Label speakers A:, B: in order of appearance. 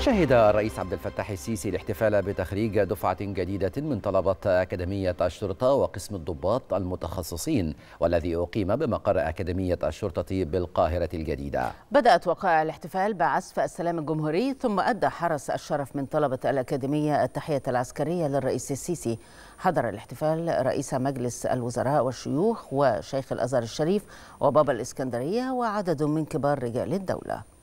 A: شهد الرئيس عبد الفتاح السيسي الاحتفال بتخريج دفعة جديدة من طلبة أكاديمية الشرطة وقسم الضباط المتخصصين والذي أقيم بمقر أكاديمية الشرطة بالقاهرة الجديدة
B: بدأت وقائع الاحتفال بعزف السلام الجمهوري ثم أدى حرس الشرف من طلبة الأكاديمية التحية العسكرية للرئيس السيسي حضر الاحتفال رئيس مجلس الوزراء والشيوخ وشيخ الأزهر الشريف وبابا الإسكندرية وعدد من كبار رجال الدولة